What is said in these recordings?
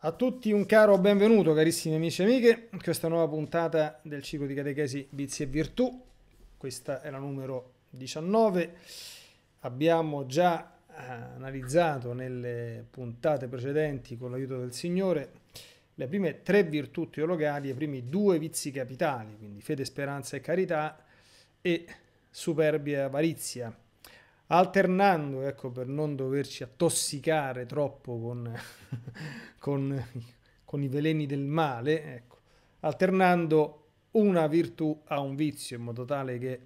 A tutti un caro benvenuto, carissimi amici e amiche, in questa nuova puntata del ciclo di catechesi Vizi e Virtù. Questa è la numero 19. Abbiamo già eh, analizzato nelle puntate precedenti, con l'aiuto del Signore, le prime tre virtù teologali, i primi due vizi capitali, quindi fede, speranza e carità, e superbia e avarizia alternando ecco, per non doverci attossicare troppo con, con, con i veleni del male, ecco, alternando una virtù a un vizio in modo tale che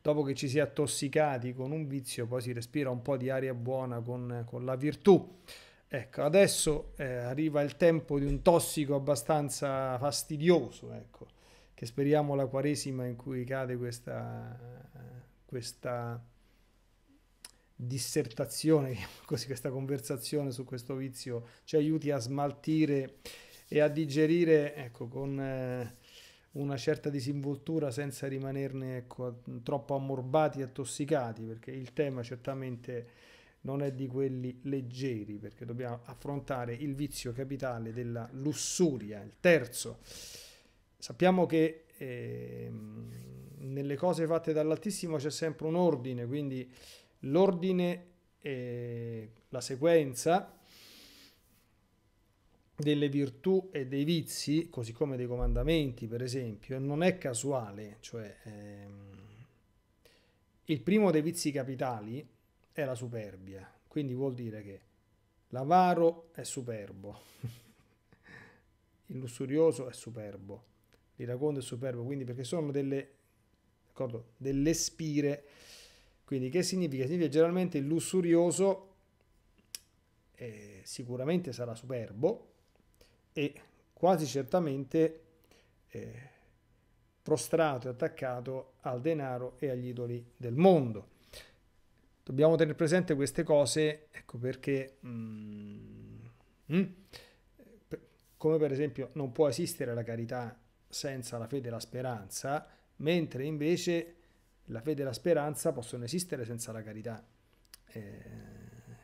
dopo che ci si è attossicati con un vizio poi si respira un po' di aria buona con, con la virtù. Ecco, adesso eh, arriva il tempo di un tossico abbastanza fastidioso, ecco, che speriamo la quaresima in cui cade questa, questa dissertazione, così questa conversazione su questo vizio ci aiuti a smaltire e a digerire ecco, con eh, una certa disinvoltura senza rimanerne ecco, troppo ammorbati e tossicati, perché il tema certamente non è di quelli leggeri, perché dobbiamo affrontare il vizio capitale della lussuria, il terzo. Sappiamo che eh, nelle cose fatte dall'Altissimo c'è sempre un ordine, quindi l'ordine e la sequenza delle virtù e dei vizi, così come dei comandamenti, per esempio, non è casuale, cioè ehm, il primo dei vizi capitali è la superbia, quindi vuol dire che l'avaro è superbo, il lussurioso è superbo, l'iracondo è superbo, quindi perché sono delle, delle spire quindi che significa? Significa generalmente il lussurioso eh, sicuramente sarà superbo e quasi certamente eh, prostrato e attaccato al denaro e agli idoli del mondo. Dobbiamo tenere presente queste cose, ecco perché... Mm, mm, come per esempio non può esistere la carità senza la fede e la speranza, mentre invece la fede e la speranza possono esistere senza la carità. Eh,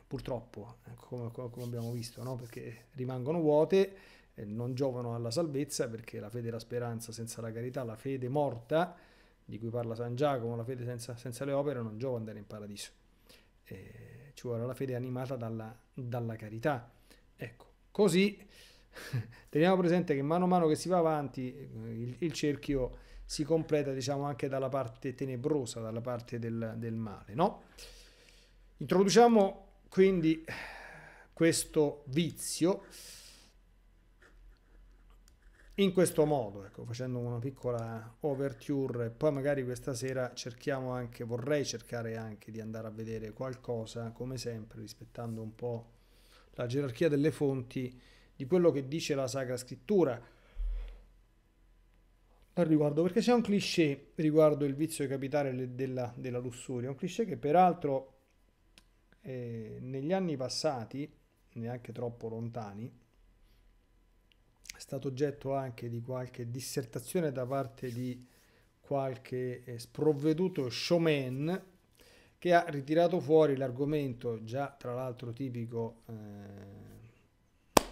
purtroppo, ecco, come, come, abbiamo visto, no? perché rimangono vuote, eh, non giovano alla salvezza, perché la fede e la speranza senza la carità, la fede morta, di cui parla San Giacomo, la fede senza, senza le opere, non giova andare in paradiso. Eh, ci vuole la fede animata dalla, dalla carità. Ecco, così teniamo presente che mano a mano che si va avanti eh, il, il cerchio si completa diciamo anche dalla parte tenebrosa, dalla parte del, del male. No? Introduciamo quindi questo vizio in questo modo, ecco, facendo una piccola overture, poi magari questa sera cerchiamo anche, vorrei cercare anche di andare a vedere qualcosa, come sempre, rispettando un po' la gerarchia delle fonti di quello che dice la Sacra Scrittura al riguardo, perché c'è un cliché riguardo il vizio capitale della, della lussuria, un cliché che peraltro eh, negli anni passati, neanche troppo lontani, è stato oggetto anche di qualche dissertazione da parte di qualche eh, sprovveduto showman che ha ritirato fuori l'argomento già tra l'altro tipico eh,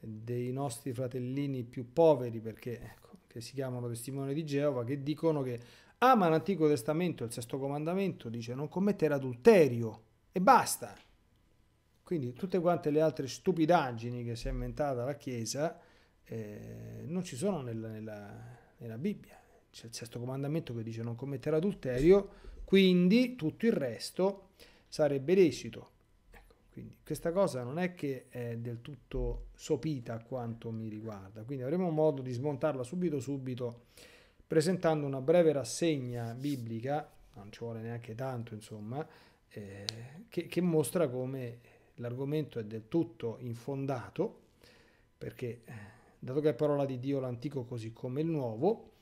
dei nostri fratellini più poveri perché che si chiamano testimoni di Geova, che dicono che ama ah, l'Antico Testamento, il sesto comandamento, dice non commettere adulterio e basta. Quindi tutte quante le altre stupidaggini che si è inventata la Chiesa eh, non ci sono nella, nella, nella Bibbia. C'è il sesto comandamento che dice non commettere adulterio, quindi tutto il resto sarebbe lecito. Quindi questa cosa non è che è del tutto sopita a quanto mi riguarda, quindi avremo modo di smontarla subito subito presentando una breve rassegna biblica, non ci vuole neanche tanto insomma, eh, che, che mostra come l'argomento è del tutto infondato, perché eh, dato che è parola di Dio l'antico così come il nuovo,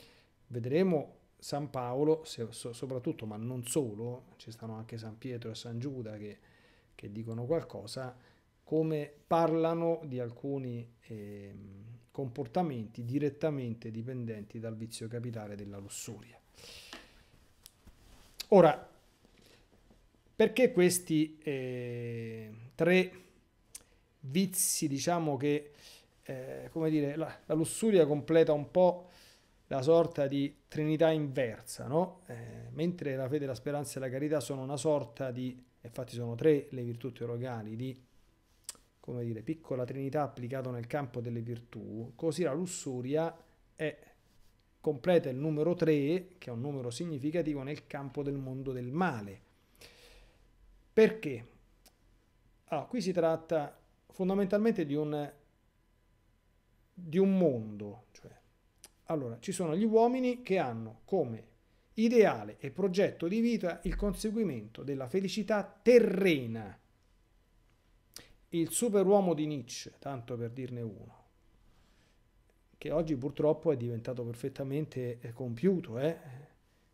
vedremo San Paolo, se, soprattutto, ma non solo, ci stanno anche San Pietro e San Giuda che che dicono qualcosa, come parlano di alcuni eh, comportamenti direttamente dipendenti dal vizio capitale della lussuria. Ora, perché questi eh, tre vizi, diciamo che, eh, come dire, la, la, lussuria completa un po' la sorta di trinità inversa, no? Eh, mentre la fede, la speranza e la carità sono una sorta di Infatti sono tre le virtù teologali di, come dire, piccola trinità applicata nel campo delle virtù, così la lussuria è completa il numero 3, che è un numero significativo nel campo del mondo del male. Perché? Allora, qui si tratta fondamentalmente di un, di un mondo. Cioè, allora, ci sono gli uomini che hanno come ideale e progetto di vita il conseguimento della felicità terrena. Il superuomo di Nietzsche, tanto per dirne uno, che oggi purtroppo è diventato perfettamente eh, compiuto. Eh?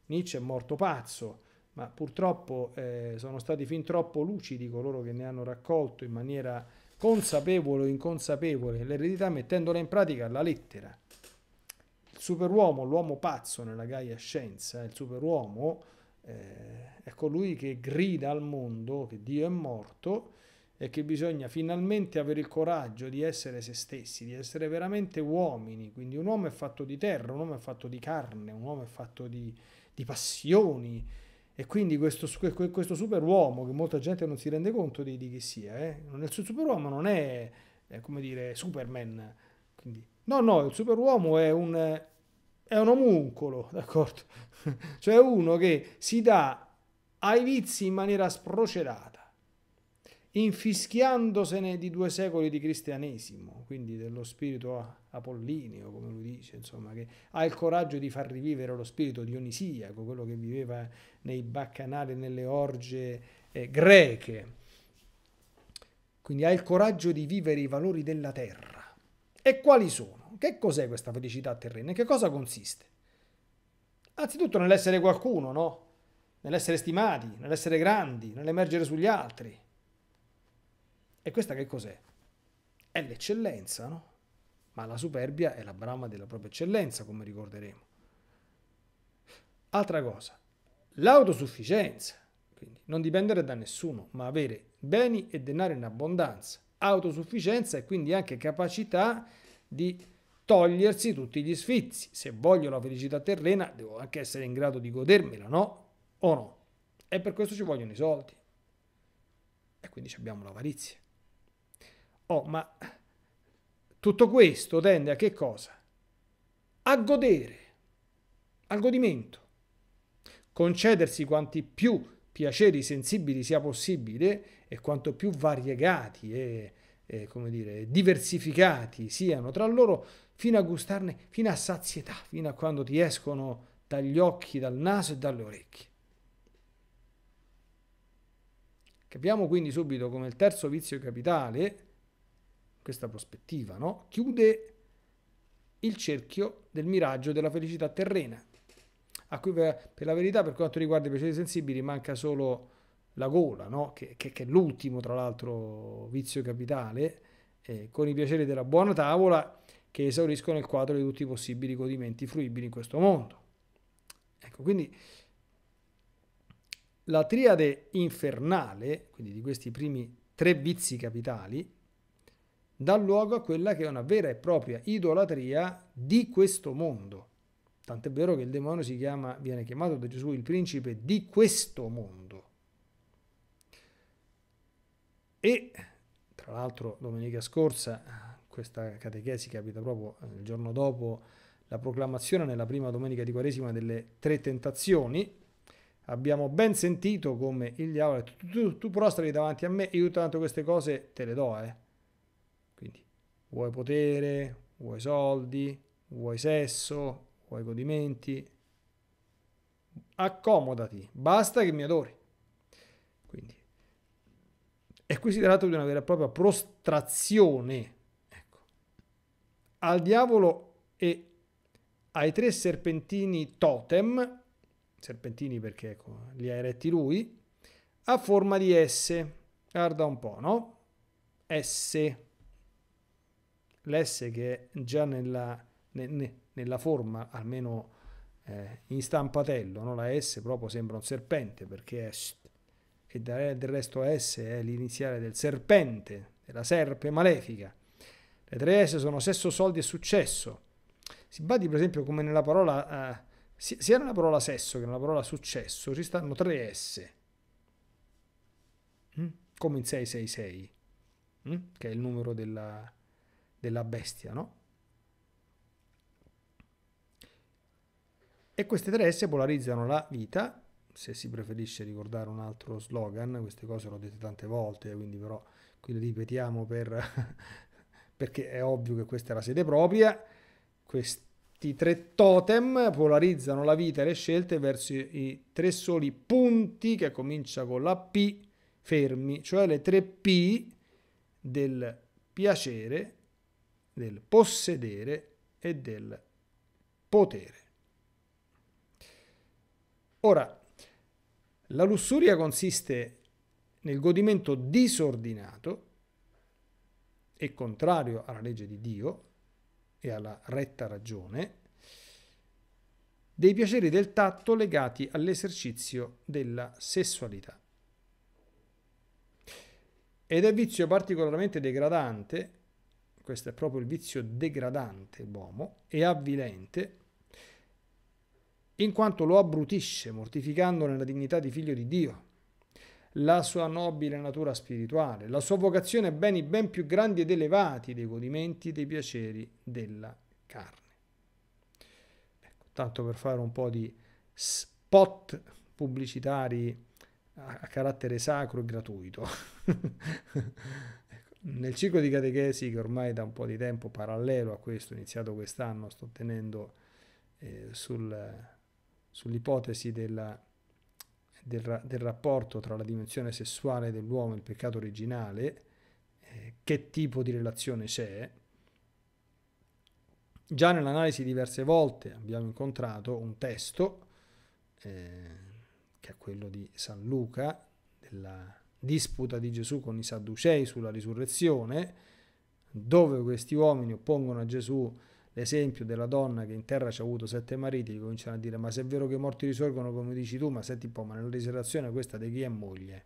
Nietzsche è morto pazzo, ma purtroppo eh, sono stati fin troppo lucidi coloro che ne hanno raccolto in maniera consapevole o inconsapevole l'eredità mettendola in pratica alla lettera il superuomo, l'uomo pazzo nella Gaia Scienza, il superuomo eh, è colui che grida al mondo che Dio è morto e che bisogna finalmente avere il coraggio di essere se stessi, di essere veramente uomini. Quindi un uomo è fatto di terra, un uomo è fatto di carne, un uomo è fatto di, di passioni. E quindi questo, questo superuomo, che molta gente non si rende conto di, di chi sia, eh? il superuomo non è, è, come dire, Superman. Quindi No, no, il superuomo è un, eh, è un omuncolo, d'accordo? cioè uno che si dà ai vizi in maniera sprocerata, infischiandosene di due secoli di cristianesimo, quindi dello spirito apollineo, come lui dice, insomma, che ha il coraggio di far rivivere lo spirito dionisiaco, quello che viveva nei baccanali, nelle orge eh, greche. Quindi ha il coraggio di vivere i valori della terra e quali sono? Che cos'è questa felicità terrena? In che cosa consiste? Anzitutto nell'essere qualcuno, no? Nell'essere stimati, nell'essere grandi, nell'emergere sugli altri. E questa che cos'è? È l'eccellenza, no? Ma la superbia è la brama della propria eccellenza, come ricorderemo. Altra cosa, l'autosufficienza, quindi non dipendere da nessuno, ma avere beni e denaro in abbondanza autosufficienza e quindi anche capacità di togliersi tutti gli sfizi. Se voglio la felicità terrena, devo anche essere in grado di godermela, no? O no? E per questo ci vogliono i soldi. E quindi abbiamo l'avarizia. Oh, ma tutto questo tende a che cosa? A godere, al godimento, concedersi quanti più piaceri sensibili sia possibile e quanto più variegati e, e come dire, diversificati siano tra loro, fino a gustarne, fino a sazietà, fino a quando ti escono dagli occhi, dal naso e dalle orecchie. Capiamo quindi subito come il terzo vizio capitale, questa prospettiva, no? chiude il cerchio del miraggio della felicità terrena a cui per, per la verità per quanto riguarda i piaceri sensibili manca solo la gola, no? che, che, che, è l'ultimo tra l'altro vizio capitale, eh, con i piaceri della buona tavola che esauriscono il quadro di tutti i possibili godimenti fruibili in questo mondo. Ecco, quindi la triade infernale, quindi di questi primi tre vizi capitali, dà luogo a quella che è una vera e propria idolatria di questo mondo Tant'è vero che il demonio chiama, viene chiamato da Gesù il principe di questo mondo. E tra l'altro domenica scorsa, questa catechesi capita proprio il giorno dopo la proclamazione nella prima domenica di Quaresima delle tre tentazioni, abbiamo ben sentito come il diavolo tu, tu, tu prostrati davanti a me, io tanto queste cose te le do, eh. Quindi vuoi potere, vuoi soldi, vuoi sesso, vuoi godimenti, accomodati, basta che mi adori. Quindi è qui si tratta di una vera e propria prostrazione. Ecco. Al diavolo e ai tre serpentini totem, serpentini perché ecco, li ha eretti lui, a forma di S. Guarda un po', no? S. L'S che è già nella, ne, ne, nella forma, almeno eh, in stampatello, no? la S proprio sembra un serpente perché è e eh, del resto S è l'iniziale del serpente, della serpe malefica. Le tre S sono sesso, soldi e successo. Si badi per esempio come nella parola, eh, sia nella parola sesso che nella parola successo ci stanno tre S, mm? come in 666, mm? che è il numero della, della bestia, no? E queste tre S polarizzano la vita, se si preferisce ricordare un altro slogan, queste cose l'ho dette tante volte, quindi però qui le ripetiamo per, perché è ovvio che questa è la sede propria, questi tre totem polarizzano la vita e le scelte verso i tre soli punti che comincia con la P fermi, cioè le tre P del piacere, del possedere e del potere. Ora, la lussuria consiste nel godimento disordinato e contrario alla legge di Dio e alla retta ragione dei piaceri del tatto legati all'esercizio della sessualità. Ed è vizio particolarmente degradante, questo è proprio il vizio degradante l'uomo, e avvilente, in quanto lo abbrutisce, mortificandone la dignità di figlio di Dio, la sua nobile natura spirituale, la sua vocazione a beni ben più grandi ed elevati dei godimenti e dei piaceri della carne. Ecco, tanto per fare un po' di spot pubblicitari a carattere sacro e gratuito. Ecco, nel ciclo di catechesi che ormai da un po' di tempo parallelo a questo, iniziato quest'anno, sto tenendo eh, sul sull'ipotesi della, del, del, rapporto tra la dimensione sessuale dell'uomo e il peccato originale, eh, che tipo di relazione c'è. Già nell'analisi diverse volte abbiamo incontrato un testo, eh, che è quello di San Luca, della disputa di Gesù con i Sadducei sulla risurrezione, dove questi uomini oppongono a Gesù l'esempio della donna che in terra ci ha avuto sette mariti, gli cominciano a dire ma se è vero che i morti risorgono come dici tu, ma senti un po', ma nella risurrezione questa di chi è moglie?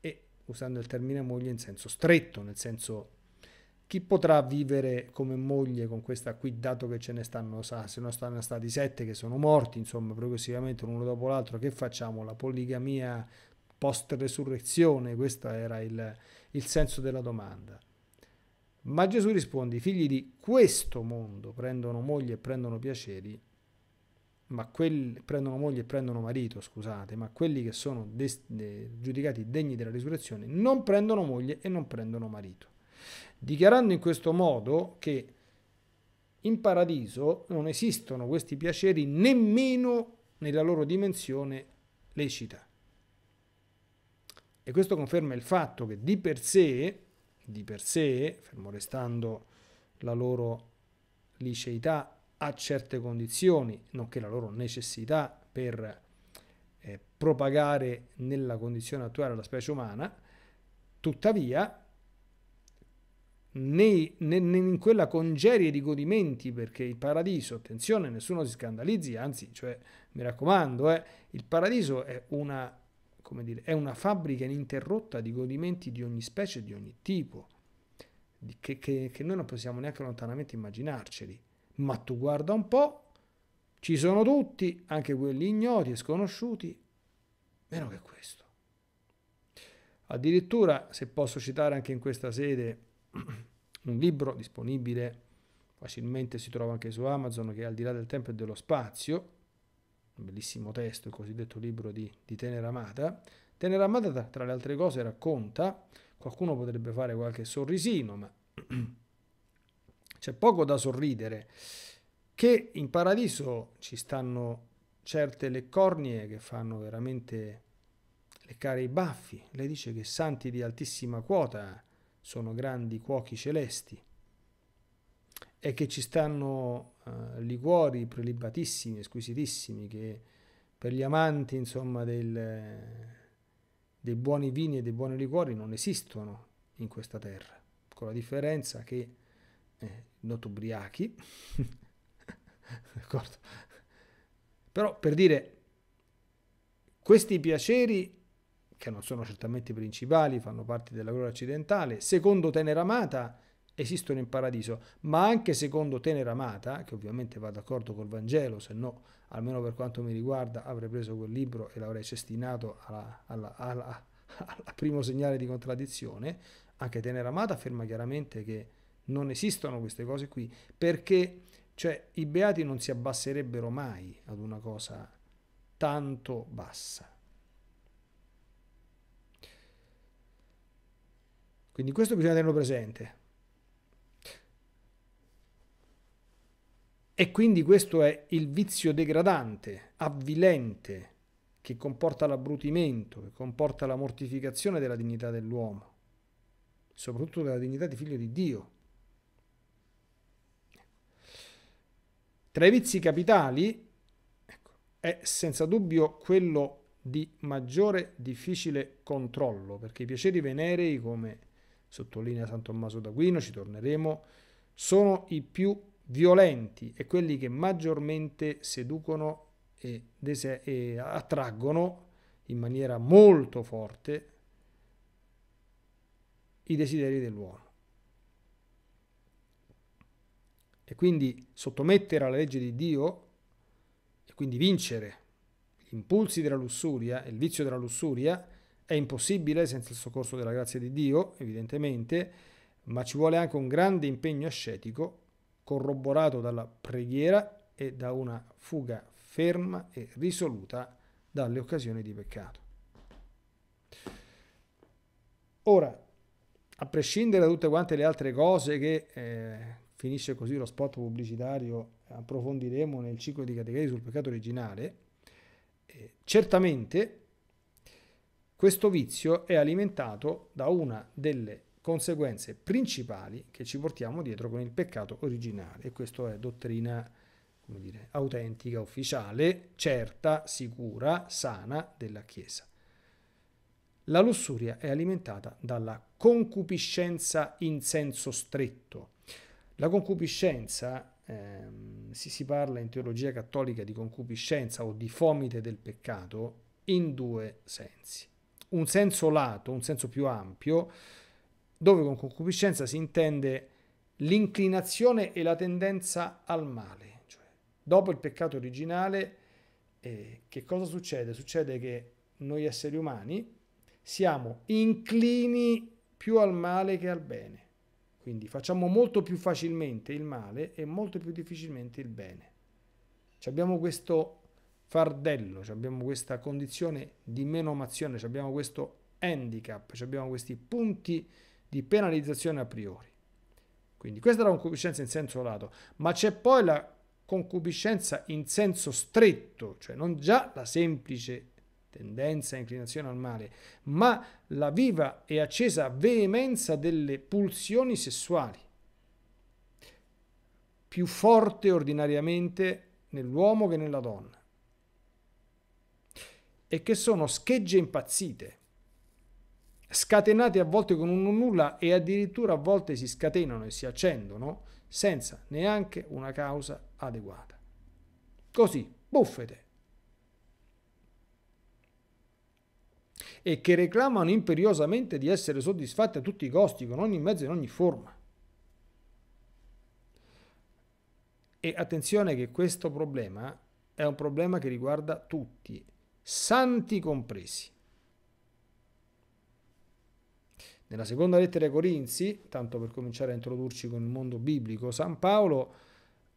E usando il termine moglie in senso stretto, nel senso chi potrà vivere come moglie con questa qui, dato che ce ne stanno, se ne stanno stati sette che sono morti, insomma, progressivamente uno dopo l'altro, che facciamo? La poligamia post-resurrezione? Questo era il, il senso della domanda. Ma Gesù risponde, i figli di questo mondo prendono moglie e prendono piaceri, ma quelli, prendono moglie e prendono marito, scusate, ma quelli che sono des, de, giudicati degni della risurrezione non prendono moglie e non prendono marito. Dichiarando in questo modo che in paradiso non esistono questi piaceri nemmeno nella loro dimensione lecita. E questo conferma il fatto che di per sé di per sé, fermo restando la loro liceità a certe condizioni, nonché la loro necessità per eh, propagare nella condizione attuale la specie umana, tuttavia nei, ne, in quella congerie di godimenti, perché il paradiso, attenzione, nessuno si scandalizzi, anzi, cioè, mi raccomando, eh, il paradiso è una come dire, è una fabbrica ininterrotta di godimenti di ogni specie, e di ogni tipo, che, che, che noi non possiamo neanche lontanamente immaginarceli. Ma tu guarda un po', ci sono tutti, anche quelli ignoti e sconosciuti, meno che questo. Addirittura, se posso citare anche in questa sede, un libro disponibile, facilmente si trova anche su Amazon, che è al di là del tempo e dello spazio, un bellissimo testo, il cosiddetto libro di, di Tenera Amata. Tenera Amata, tra, tra le altre cose, racconta, qualcuno potrebbe fare qualche sorrisino, ma c'è poco da sorridere, che in paradiso ci stanno certe leccornie che fanno veramente leccare i baffi. Lei dice che santi di altissima quota sono grandi cuochi celesti è che ci stanno eh, liguori prelibatissimi, squisitissimi, che per gli amanti insomma, del, dei buoni vini e dei buoni liquori non esistono in questa terra, con la differenza che eh, ubriachi, d'accordo? Però per dire, questi piaceri, che non sono certamente principali, fanno parte della gloria occidentale, secondo Tenera Amata, esistono in paradiso, ma anche secondo tenera amata, che ovviamente va d'accordo col Vangelo, se no, almeno per quanto mi riguarda, avrei preso quel libro e l'avrei cestinato alla, alla, alla, al primo segnale di contraddizione, anche tenera amata afferma chiaramente che non esistono queste cose qui, perché cioè, i beati non si abbasserebbero mai ad una cosa tanto bassa. Quindi questo bisogna tenerlo presente. E quindi questo è il vizio degradante, avvilente, che comporta l'abbrutimento, che comporta la mortificazione della dignità dell'uomo, soprattutto della dignità di figlio di Dio. Tra i vizi capitali ecco, è senza dubbio quello di maggiore difficile controllo, perché i piaceri venerei, come sottolinea San Tommaso d'Aquino, ci torneremo, sono i più violenti e quelli che maggiormente seducono e, dese- e attraggono in maniera molto forte i desideri dell'uomo. E quindi sottomettere alla legge di Dio e quindi vincere gli impulsi della lussuria e il vizio della lussuria è impossibile senza il soccorso della grazia di Dio, evidentemente, ma ci vuole anche un grande impegno ascetico corroborato dalla preghiera e da una fuga ferma e risoluta dalle occasioni di peccato. Ora, a prescindere da tutte quante le altre cose che eh, finisce così lo spot pubblicitario, approfondiremo nel ciclo di catechesi sul peccato originale, eh, certamente questo vizio è alimentato da una delle conseguenze principali che ci portiamo dietro con il peccato originale. E questa è dottrina, come dire, autentica, ufficiale, certa, sicura, sana della Chiesa. La lussuria è alimentata dalla concupiscenza in senso stretto. La concupiscenza, ehm, si, si parla in teologia cattolica di concupiscenza o di fomite del peccato in due sensi. Un senso lato, un senso più ampio, dove con concupiscenza si intende l'inclinazione e la tendenza al male. Cioè, dopo il peccato originale, eh, che cosa succede? Succede che noi esseri umani siamo inclini più al male che al bene. Quindi facciamo molto più facilmente il male e molto più difficilmente il bene. Ci abbiamo questo fardello, abbiamo questa condizione di menomazione, abbiamo questo handicap, abbiamo questi punti di penalizzazione a priori. Quindi questa è la concupiscenza in senso lato, ma c'è poi la concupiscenza in senso stretto, cioè non già la semplice tendenza, e inclinazione al male, ma la viva e accesa veemenza delle pulsioni sessuali, più forte ordinariamente nell'uomo che nella donna, e che sono schegge impazzite, scatenati a volte con un nulla e addirittura a volte si scatenano e si accendono senza neanche una causa adeguata. Così, buffete. E che reclamano imperiosamente di essere soddisfatti a tutti i costi, con ogni mezzo e in ogni forma. E attenzione che questo problema è un problema che riguarda tutti, santi compresi. Nella seconda lettera ai Corinzi, tanto per cominciare a introdurci con il mondo biblico, San Paolo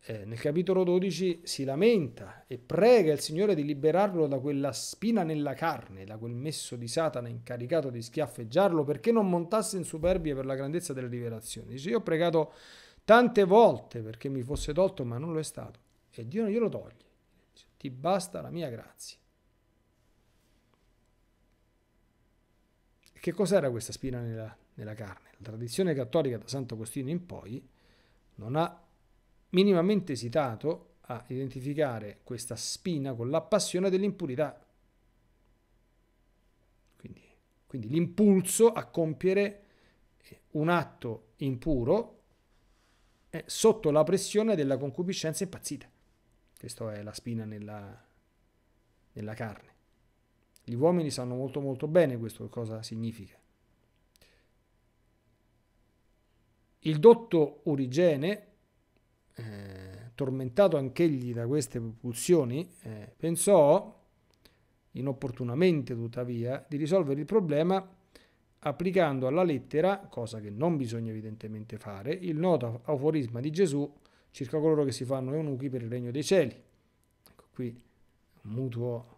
eh, nel capitolo 12 si lamenta e prega il Signore di liberarlo da quella spina nella carne, da quel messo di Satana incaricato di schiaffeggiarlo perché non montasse in superbia per la grandezza delle rivelazioni. Dice, io ho pregato tante volte perché mi fosse tolto, ma non lo è stato. E Dio non glielo toglie. Dice, Ti basta la mia grazia. Che cos'era questa spina nella, nella carne? La tradizione cattolica da Sant'Agostino in poi non ha minimamente esitato a identificare questa spina con la passione dell'impurità. Quindi, quindi, l'impulso a compiere un atto impuro eh, sotto la pressione della concupiscenza impazzita. Questa è la spina nella, nella carne. Gli uomini sanno molto molto bene questo cosa significa. Il dotto Origene, eh, tormentato anch'egli da queste pulsioni, eh, pensò, inopportunamente tuttavia, di risolvere il problema applicando alla lettera, cosa che non bisogna evidentemente fare, il noto aforisma di Gesù circa coloro che si fanno eunuchi per il regno dei cieli. Ecco qui un mutuo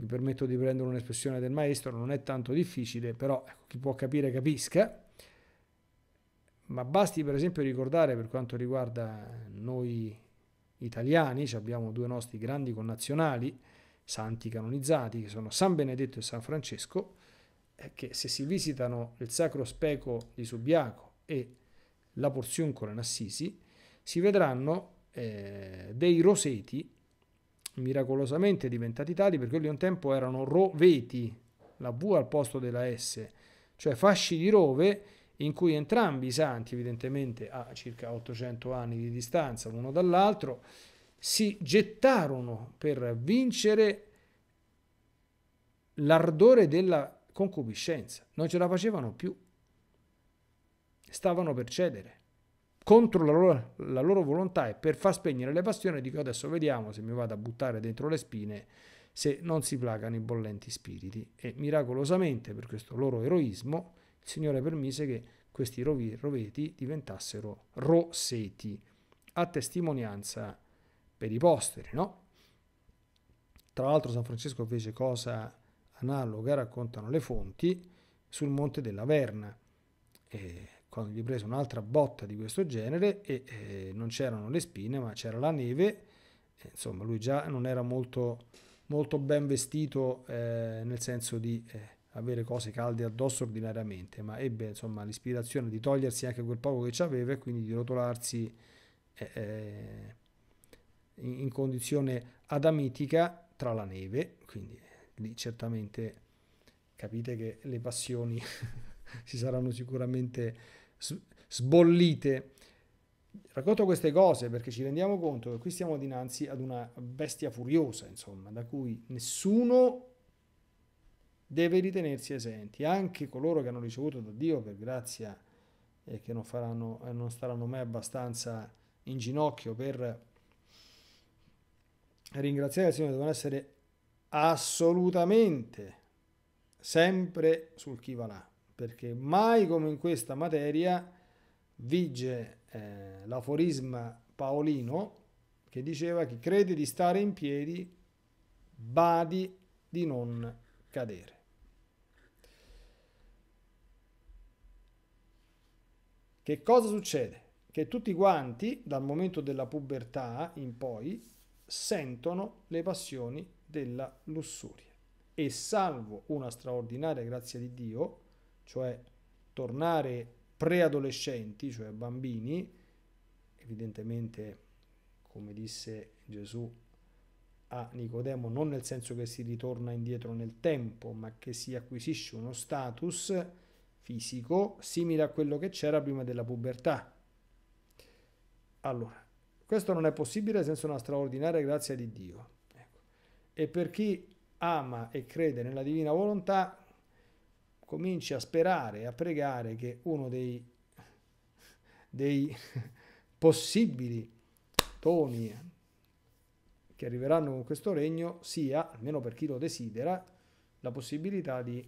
mi permetto di prendere un'espressione del maestro, non è tanto difficile, però ecco, chi può capire capisca, ma basti per esempio ricordare per quanto riguarda noi italiani, abbiamo due nostri grandi connazionali, santi canonizzati, che sono San Benedetto e San Francesco, eh, che se si visitano il Sacro Speco di Subiaco e la Porziuncola in Assisi, si vedranno eh, dei roseti miracolosamente diventati tali perché lì un tempo erano roveti, la V al posto della S, cioè fasci di rove in cui entrambi i santi, evidentemente a circa 800 anni di distanza l'uno dall'altro, si gettarono per vincere l'ardore della concupiscenza, non ce la facevano più, stavano per cedere contro la loro, la loro volontà e per far spegnere le passioni, dico adesso vediamo se mi vado a buttare dentro le spine se non si placano i bollenti spiriti. E miracolosamente, per questo loro eroismo, il Signore permise che questi rovi, roveti diventassero rosseti a testimonianza per i posteri, no? Tra l'altro San Francesco fece cosa analoga, raccontano le fonti, sul monte della Verna. E quando gli ho preso un'altra botta di questo genere e eh, non c'erano le spine ma c'era la neve, e, insomma lui già non era molto, molto ben vestito eh, nel senso di eh, avere cose calde addosso ordinariamente, ma ebbe insomma l'ispirazione di togliersi anche quel poco che aveva e quindi di rotolarsi eh, eh, in, in condizione adamitica tra la neve, quindi eh, lì certamente capite che le passioni si saranno sicuramente sbollite. Racconto queste cose perché ci rendiamo conto che qui siamo dinanzi ad una bestia furiosa, insomma, da cui nessuno deve ritenersi esenti, anche coloro che hanno ricevuto da Dio per grazia e che non, faranno, non staranno mai abbastanza in ginocchio per ringraziare il Signore, devono essere assolutamente sempre sul chi va là perché mai come in questa materia vige eh, l'aforisma paolino che diceva chi crede di stare in piedi badi di non cadere. Che cosa succede? Che tutti quanti, dal momento della pubertà in poi, sentono le passioni della lussuria e salvo una straordinaria grazia di Dio, cioè tornare preadolescenti, cioè bambini, evidentemente come disse Gesù a Nicodemo, non nel senso che si ritorna indietro nel tempo, ma che si acquisisce uno status fisico simile a quello che c'era prima della pubertà. Allora, questo non è possibile senza una straordinaria grazia di Dio. Ecco. E per chi ama e crede nella divina volontà, cominci a sperare e a pregare che uno dei, dei possibili toni che arriveranno con questo regno sia, almeno per chi lo desidera, la possibilità di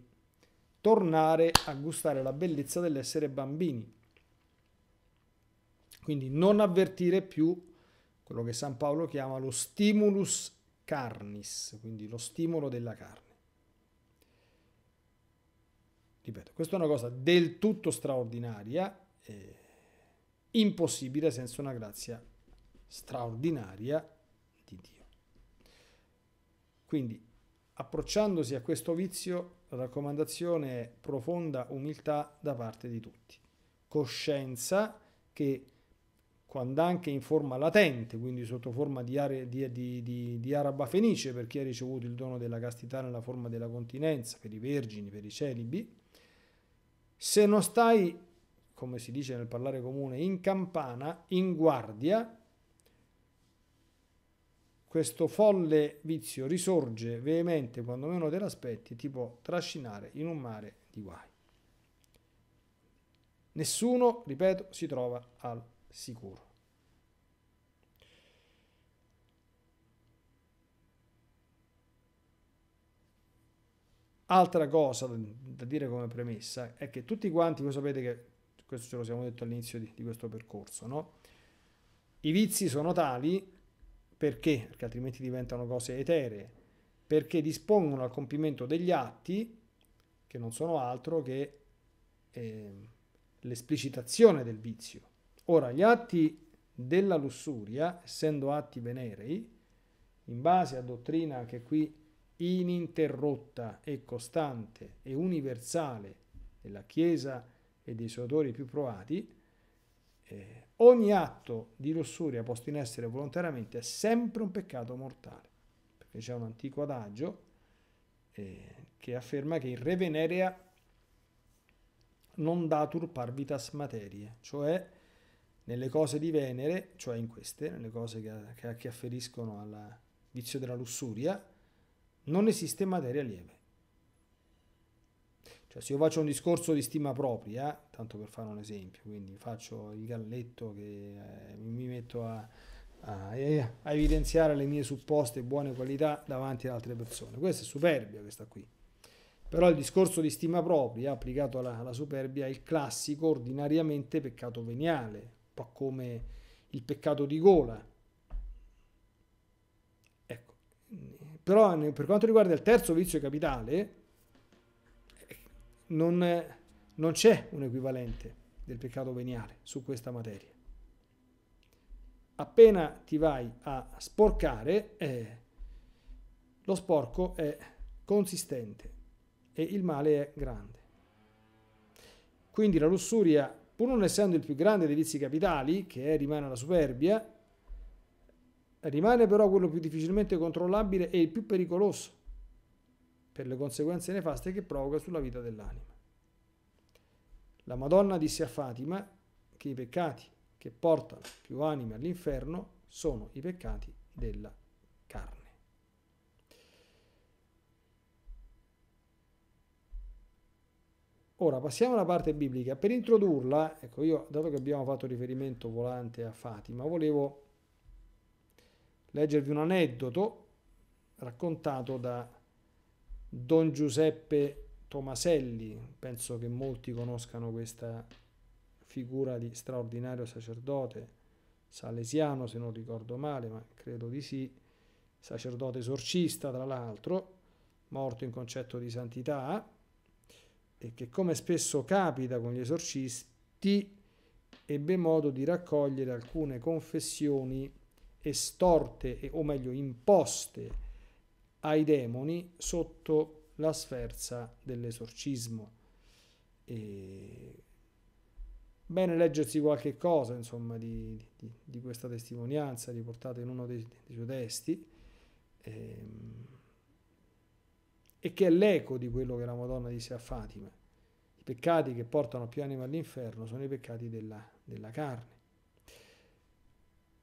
tornare a gustare la bellezza dell'essere bambini. Quindi non avvertire più quello che San Paolo chiama lo stimulus carnis, quindi lo stimolo della carne. Ripeto, questa è una cosa del tutto straordinaria, eh, impossibile senza una grazia straordinaria di Dio. Quindi, approcciandosi a questo vizio, la raccomandazione è profonda umiltà da parte di tutti, coscienza che quando anche in forma latente, quindi sotto forma di, are, di, di, di, araba fenice per chi ha ricevuto il dono della castità nella forma della continenza, per i vergini, per i celibi, se non stai, come si dice nel parlare comune, in campana, in guardia, questo folle vizio risorge veemente quando meno te l'aspetti e ti può trascinare in un mare di guai. Nessuno, ripeto, si trova al sicuro. Altra cosa da, da dire come premessa è che tutti quanti, voi sapete che questo ce lo siamo detto all'inizio di, di questo percorso, no? I vizi sono tali perché? Perché altrimenti diventano cose eteree, perché dispongono al compimento degli atti che non sono altro che eh, l'esplicitazione del vizio. Ora, gli atti della lussuria, essendo atti venerei, in base a dottrina che qui ininterrotta e costante e universale della Chiesa e dei suoi autori più provati, eh, ogni atto di lussuria posto in essere volontariamente è sempre un peccato mortale, perché c'è un antico adagio eh, che afferma che il re venerea non datur parvitas materie, cioè nelle cose di Venere, cioè in queste, nelle cose che, che, che afferiscono al vizio della lussuria, non esiste materia lieve. Cioè, se io faccio un discorso di stima propria, tanto per fare un esempio, quindi faccio il galletto che eh, mi metto a, a, eh, a, evidenziare le mie supposte buone qualità davanti ad altre persone. Questa è superbia, questa qui. Però il discorso di stima propria applicato alla, alla superbia è il classico ordinariamente peccato veniale, un po' come il peccato di gola. Ecco, però per quanto riguarda il terzo vizio capitale non, non c'è un equivalente del peccato veniale su questa materia. Appena ti vai a sporcare, eh, lo sporco è consistente e il male è grande. Quindi la lussuria, pur non essendo il più grande dei vizi capitali, che è, rimane la superbia, Rimane però quello più difficilmente controllabile e il più pericoloso per le conseguenze nefaste che provoca sulla vita dell'anima. La Madonna disse a Fatima che i peccati che portano più anime all'inferno sono i peccati della carne. Ora passiamo alla parte biblica. Per introdurla, ecco io, dato che abbiamo fatto riferimento volante a Fatima, volevo leggervi un aneddoto raccontato da Don Giuseppe Tomaselli, penso che molti conoscano questa figura di straordinario sacerdote, salesiano se non ricordo male, ma credo di sì, sacerdote esorcista tra l'altro, morto in concetto di santità, e che come spesso capita con gli esorcisti ebbe modo di raccogliere alcune confessioni estorte, o meglio imposte ai demoni sotto la sferza dell'esorcismo. E... Bene leggersi qualche cosa insomma, di, di, di, questa testimonianza riportata in uno dei, dei suoi testi ehm, e che è l'eco di quello che la Madonna disse a Fatima. I peccati che portano più anime all'inferno sono i peccati della, della carne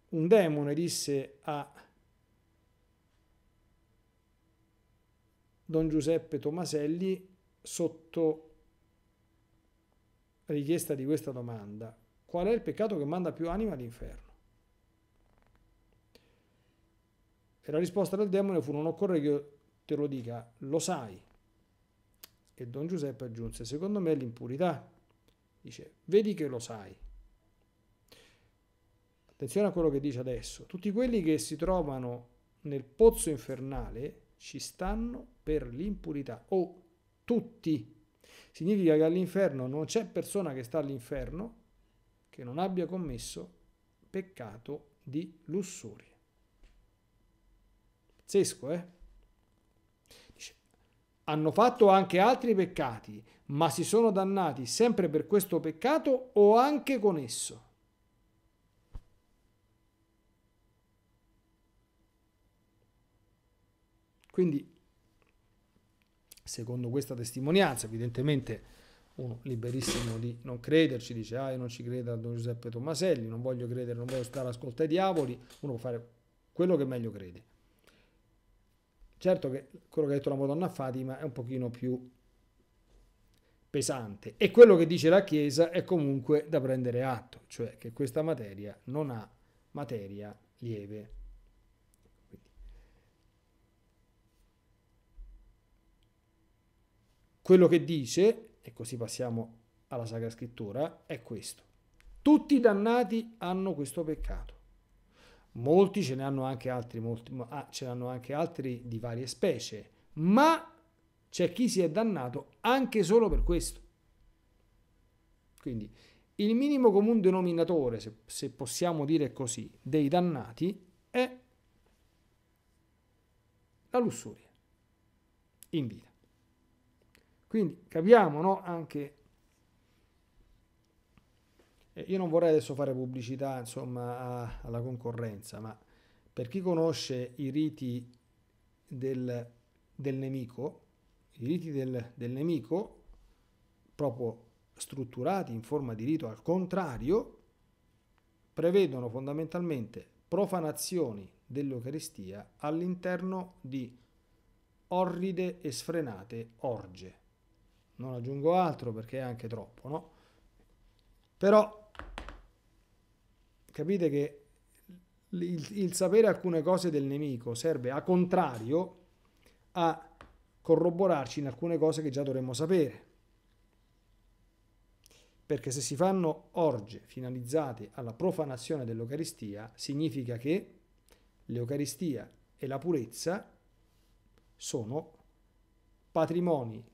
un demone disse a Don Giuseppe Tomaselli sotto richiesta di questa domanda, qual è il peccato che manda più anima all'inferno? E la risposta del demone fu non occorre che io te lo dica, lo sai. E Don Giuseppe aggiunse, secondo me l'impurità. Dice, vedi che lo sai. Attenzione a quello che dice adesso. Tutti quelli che si trovano nel pozzo infernale ci stanno per l'impurità. O oh, tutti. Significa che all'inferno non c'è persona che sta all'inferno che non abbia commesso peccato di lussuria. Pazzesco, eh? Dice, hanno fatto anche altri peccati, ma si sono dannati sempre per questo peccato o anche con esso. Quindi, secondo questa testimonianza, evidentemente uno liberissimo di non crederci, dice ah io non ci credo a Don Giuseppe Tommaselli, non voglio credere, non voglio stare all'ascolto ai diavoli, uno può fare quello che meglio crede. Certo che quello che ha detto la Madonna a Fatima è un pochino più pesante e quello che dice la Chiesa è comunque da prendere atto, cioè che questa materia non ha materia lieve. Quello che dice, e così passiamo alla Sacra Scrittura, è questo. Tutti i dannati hanno questo peccato. Molti ce ne hanno anche altri, molti, ah, ce ne hanno anche altri di varie specie, ma c'è chi si è dannato anche solo per questo. Quindi il minimo comune denominatore, se, se possiamo dire così, dei dannati è la lussuria in vita. Quindi capiamo no? anche eh, io non vorrei adesso fare pubblicità insomma, alla concorrenza, ma per chi conosce i riti del, del nemico, i riti del, del, nemico, proprio strutturati in forma di rito al contrario, prevedono fondamentalmente profanazioni dell'Eucaristia all'interno di orride e sfrenate orge non aggiungo altro perché è anche troppo, no? Però capite che il, il sapere alcune cose del nemico serve a contrario a corroborarci in alcune cose che già dovremmo sapere. Perché se si fanno orge finalizzate alla profanazione dell'Eucaristia, significa che l'Eucaristia e la purezza sono patrimoni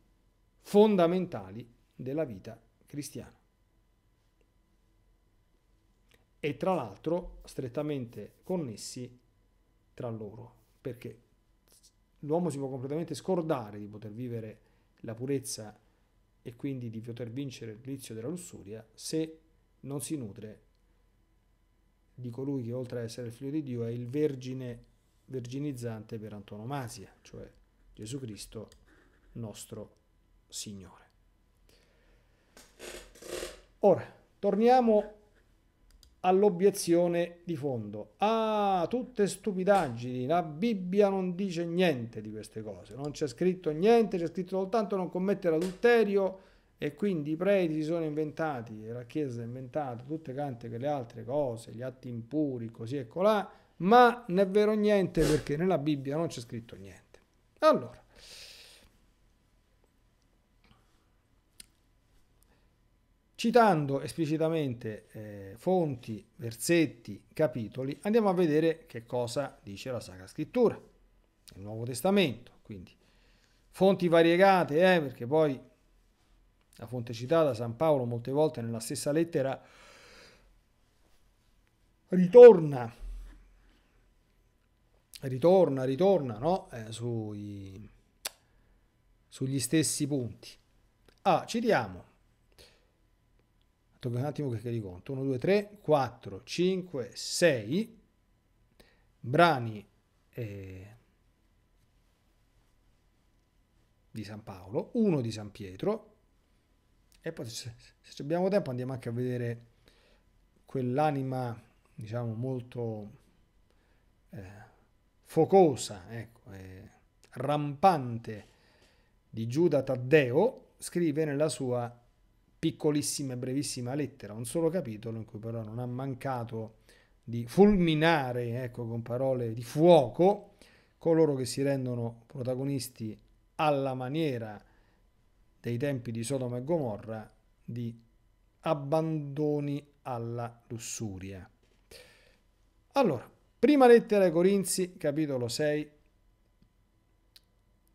fondamentali della vita cristiana. E tra l'altro strettamente connessi tra loro, perché l'uomo si può completamente scordare di poter vivere la purezza e quindi di poter vincere il vizio della lussuria se non si nutre di colui che oltre ad essere il figlio di Dio è il vergine verginizzante per antonomasia, cioè Gesù Cristo nostro Signore. Ora, torniamo all'obiezione di fondo. Ah, tutte stupidaggini, la Bibbia non dice niente di queste cose, non c'è scritto niente, c'è scritto soltanto non commettere adulterio e quindi i preti si sono inventati e la Chiesa ha inventato tutte quante le altre cose, gli atti impuri, così e colà, ma non è vero niente perché nella Bibbia non c'è scritto niente. Allora, Citando esplicitamente eh, fonti, versetti, capitoli, andiamo a vedere che cosa dice la Sacra Scrittura, il Nuovo Testamento, quindi fonti variegate, eh, perché poi la fonte citata San Paolo molte volte nella stessa lettera ritorna, ritorna, ritorna no? eh, sui, sugli stessi punti. Ah, citiamo Aspetta un attimo che li conto. 1, 2, 3, 4, 5, 6 brani eh, di San Paolo, uno di San Pietro e poi se, se abbiamo tempo andiamo anche a vedere quell'anima diciamo molto eh, focosa, ecco, eh, rampante di Giuda Taddeo scrive nella sua piccolissima e brevissima lettera, un solo capitolo in cui però non ha mancato di fulminare, ecco, con parole di fuoco, coloro che si rendono protagonisti alla maniera dei tempi di Sodoma e Gomorra di abbandoni alla lussuria. Allora, prima lettera ai Corinzi, capitolo 6,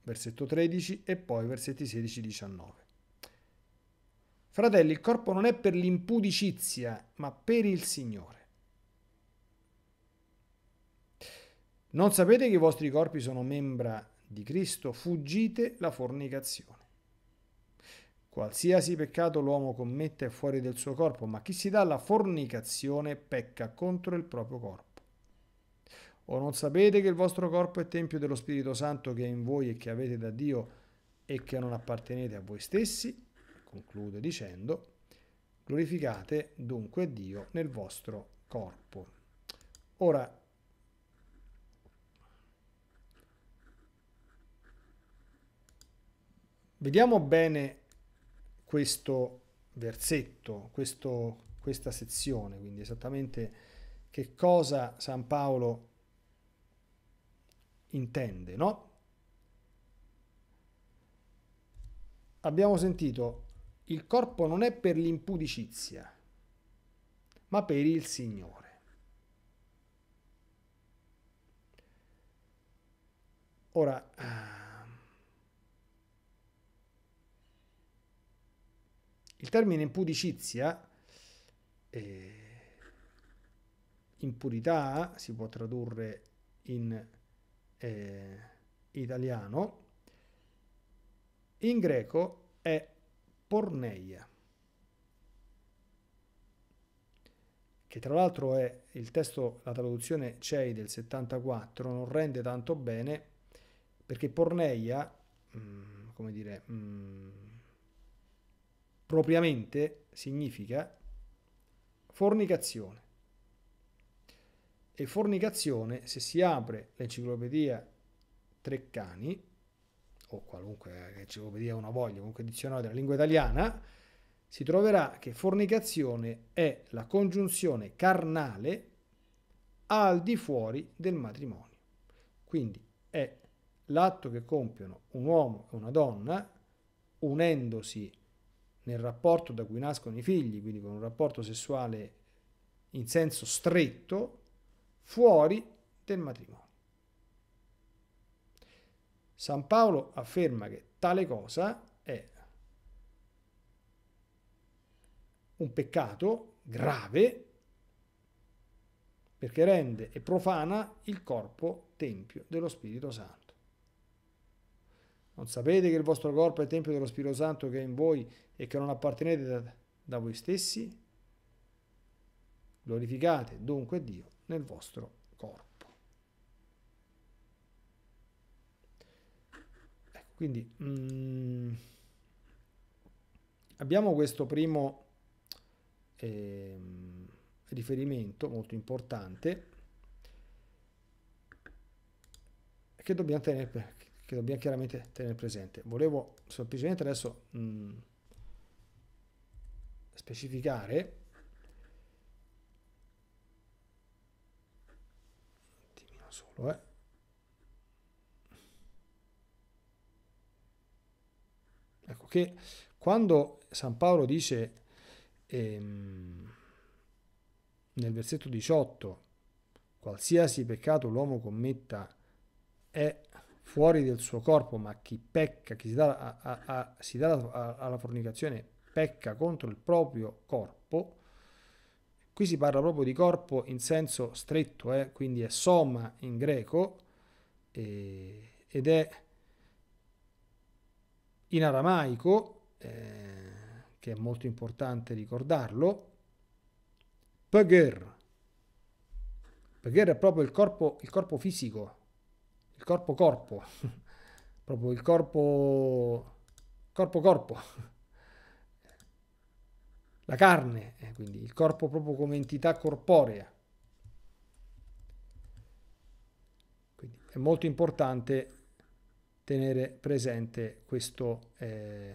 versetto 13 e poi versetti 16-19. Fratelli, il corpo non è per l'impudicizia, ma per il Signore. Non sapete che i vostri corpi sono membra di Cristo? Fuggite la fornicazione. Qualsiasi peccato l'uomo commette è fuori del suo corpo, ma chi si dà alla fornicazione pecca contro il proprio corpo. O non sapete che il vostro corpo è tempio dello Spirito Santo che è in voi e che avete da Dio e che non appartenete a voi stessi? conclude dicendo, glorificate dunque Dio nel vostro corpo. Ora, vediamo bene questo versetto, questo, questa sezione, quindi esattamente che cosa San Paolo intende, no? Abbiamo sentito il corpo non è per l'impudicizia, ma per il Signore. Ora, eh, il termine impudicizia, eh, impurità, si può tradurre in eh, italiano, in greco è porneia, che tra l'altro è il testo, la traduzione CEI del 74, non rende tanto bene, perché porneia, mh, mm, come dire, mh, mm, propriamente significa fornicazione. E fornicazione, se si apre l'enciclopedia Treccani, o qualunque enciclopedia uno voglia, comunque dizionario della lingua italiana, si troverà che fornicazione è la congiunzione carnale al di fuori del matrimonio. Quindi è l'atto che compiono un uomo e una donna unendosi nel rapporto da cui nascono i figli, quindi con un rapporto sessuale in senso stretto, fuori del matrimonio. San Paolo afferma che tale cosa è un peccato grave perché rende e profana il corpo tempio dello Spirito Santo. Non sapete che il vostro corpo è tempio dello Spirito Santo che è in voi e che non appartenete da, da voi stessi? Glorificate dunque Dio nel vostro Quindi mh, mm, abbiamo questo primo eh, riferimento molto importante che dobbiamo tenere che dobbiamo chiaramente tenere presente. Volevo semplicemente adesso mh, mm, specificare un attimino solo, eh. che quando San Paolo dice ehm, nel versetto 18 qualsiasi peccato l'uomo commetta è fuori del suo corpo, ma chi pecca, chi si dà, a, a, a, si dà alla fornicazione, pecca contro il proprio corpo. Qui si parla proprio di corpo in senso stretto, eh? quindi è soma in greco eh, ed è in aramaico, eh, che è molto importante ricordarlo, Pegher. Pegher è proprio il corpo, il corpo fisico, il corpo corpo, proprio il corpo corpo corpo, la carne, eh, quindi il corpo proprio come entità corporea. Quindi è molto importante tenere presente questo, eh,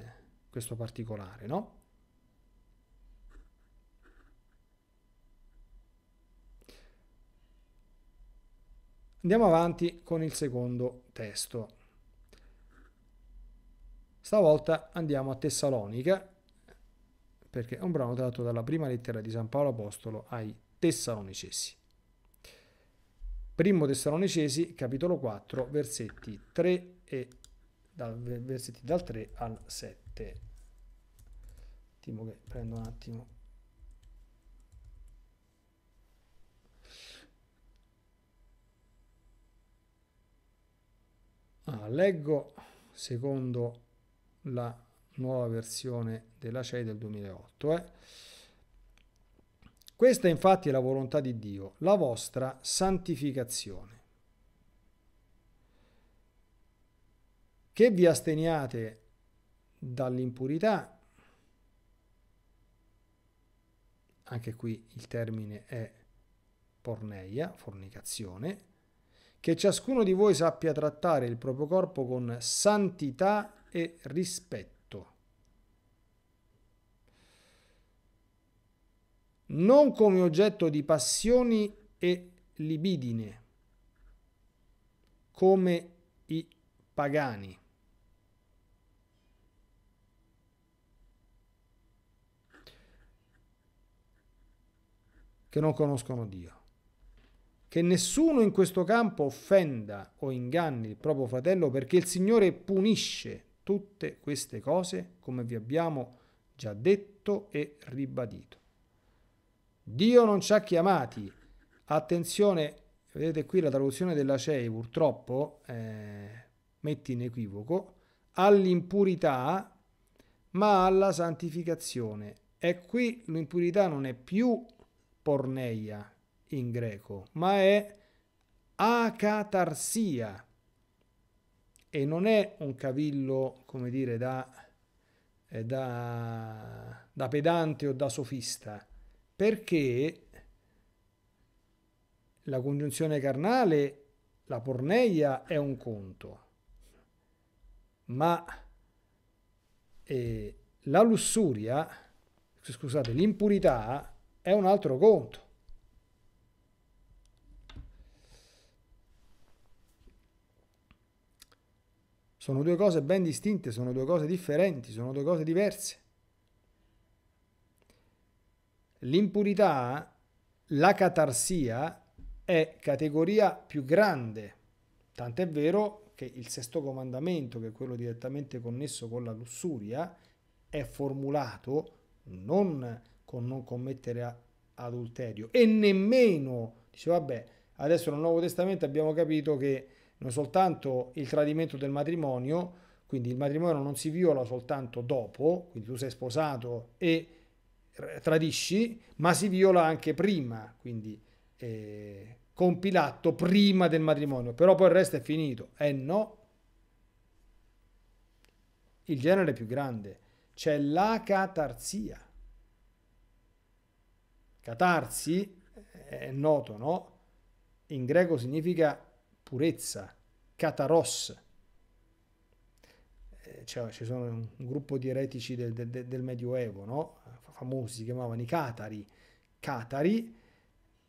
questo particolare, no? Andiamo avanti con il secondo testo. Stavolta andiamo a Tessalonica, perché è un brano tratto dalla prima lettera di San Paolo Apostolo ai Tessalonicesi. Primo Tessalonicesi, capitolo 4, versetti 3 e dal, versetti dal 3 al 7. Attimo che prendo un attimo. Ah, leggo secondo la nuova versione della CEI del 2008. Eh. Questa infatti è la volontà di Dio, la vostra santificazione che vi asteniate dall'impurità, anche qui il termine è porneia, fornicazione, che ciascuno di voi sappia trattare il proprio corpo con santità e rispetto. non come oggetto di passioni e libidine, come i pagani. che non conoscono Dio. Che nessuno in questo campo offenda o inganni il proprio fratello perché il Signore punisce tutte queste cose come vi abbiamo già detto e ribadito. Dio non ci ha chiamati, attenzione, vedete qui la traduzione della CEI purtroppo eh, mette in equivoco, all'impurità ma alla santificazione. E qui l'impurità non è più porneia in greco, ma è acatarsia e non è un cavillo, come dire, da, eh, da, da pedante o da sofista, perché la congiunzione carnale, la porneia è un conto, ma eh, la lussuria, scusate, l'impurità è un altro conto. Sono due cose ben distinte, sono due cose differenti, sono due cose diverse. L'impurità, la catarsia, è categoria più grande, tant'è vero che il sesto comandamento, che è quello direttamente connesso con la lussuria, è formulato non con non commettere adulterio e nemmeno dice vabbè adesso nel Nuovo Testamento abbiamo capito che non soltanto il tradimento del matrimonio quindi il matrimonio non si viola soltanto dopo quindi tu sei sposato e tradisci ma si viola anche prima quindi eh, compi l'atto prima del matrimonio però poi il resto è finito eh no il genere più grande c'è la catarzia Catarsi è noto, no? In greco significa purezza, kataros. Eh, cioè, ci sono un, un gruppo di eretici del, del, del Medioevo, no? famosi, si chiamavano i catari, catari,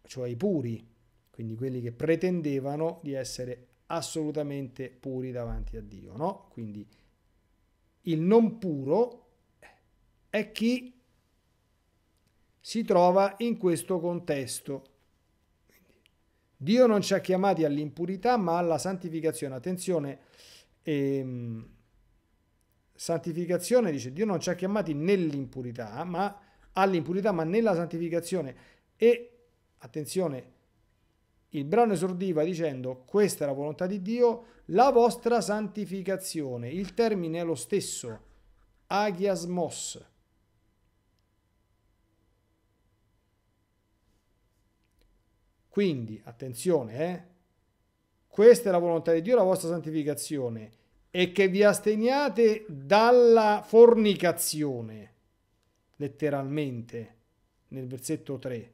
cioè i puri, quindi quelli che pretendevano di essere assolutamente puri davanti a Dio. No? Quindi il non puro è chi si trova in questo contesto. Dio non ci ha chiamati all'impurità ma alla santificazione. Attenzione, ehm, santificazione dice Dio non ci ha chiamati nell'impurità ma all'impurità ma nella santificazione. E attenzione, il brano esordiva dicendo questa è la volontà di Dio, la vostra santificazione. Il termine è lo stesso, agiasmos Quindi, attenzione, eh? questa è la volontà di Dio, la vostra santificazione, e che vi asteniate dalla fornicazione, letteralmente, nel versetto 3.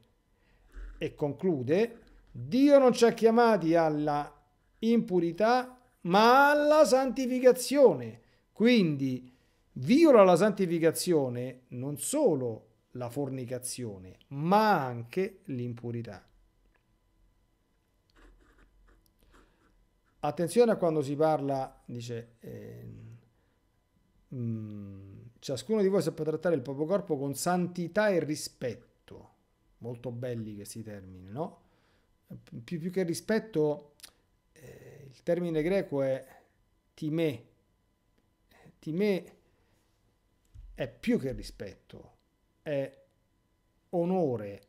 E conclude, Dio non ci ha chiamati alla impurità, ma alla santificazione. Quindi viola la santificazione non solo la fornicazione, ma anche l'impurità. Attenzione a quando si parla, dice, eh, ciascuno di voi saprà trattare il proprio corpo con santità e rispetto. Molto belli questi termini, no? Più, più che rispetto, eh, il termine greco è timè. Timè è più che rispetto, è onore.